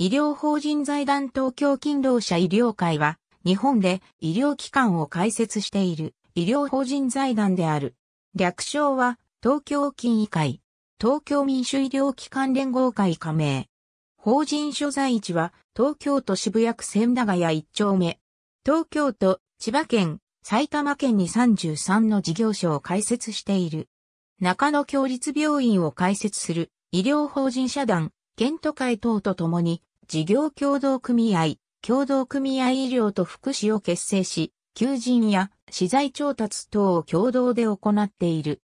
医療法人財団東京勤労者医療会は、日本で医療機関を開設している医療法人財団である。略称は、東京勤医会、東京民主医療機関連合会加盟。法人所在地は、東京都渋谷区千駄ヶ谷丁目。東京都、千葉県、埼玉県に33の事業所を開設している。中野共立病院を開設する医療法人社団、県都会等とともに事業協同組合、共同組合医療と福祉を結成し、求人や資材調達等を共同で行っている。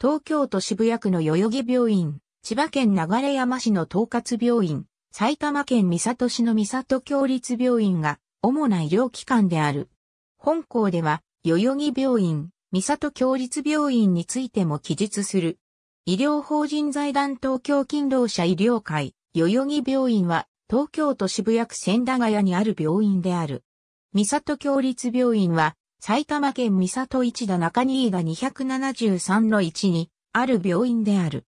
東京都渋谷区の代々木病院、千葉県流山市の統括病院、埼玉県三郷市の三郷共立病院が主な医療機関である。本校では、代々木病院、三郷共立病院についても記述する。医療法人財団東京勤労者医療会、代々木病院は東京都渋谷区千駄ヶ谷にある病院である。三里共立病院は、埼玉県三里市田中新井田273の1にある病院である。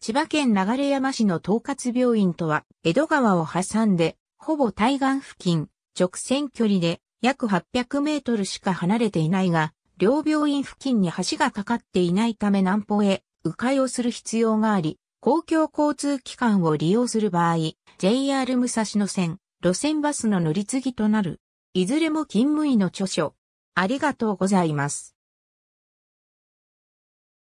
千葉県流山市の統括病院とは、江戸川を挟んで、ほぼ対岸付近、直線距離で約800メートルしか離れていないが、両病院付近に橋がかかっていないため南方へ迂回をする必要があり、公共交通機関を利用する場合、JR 武蔵野線、路線バスの乗り継ぎとなる。いずれも勤務医の著書。ありがとうございます。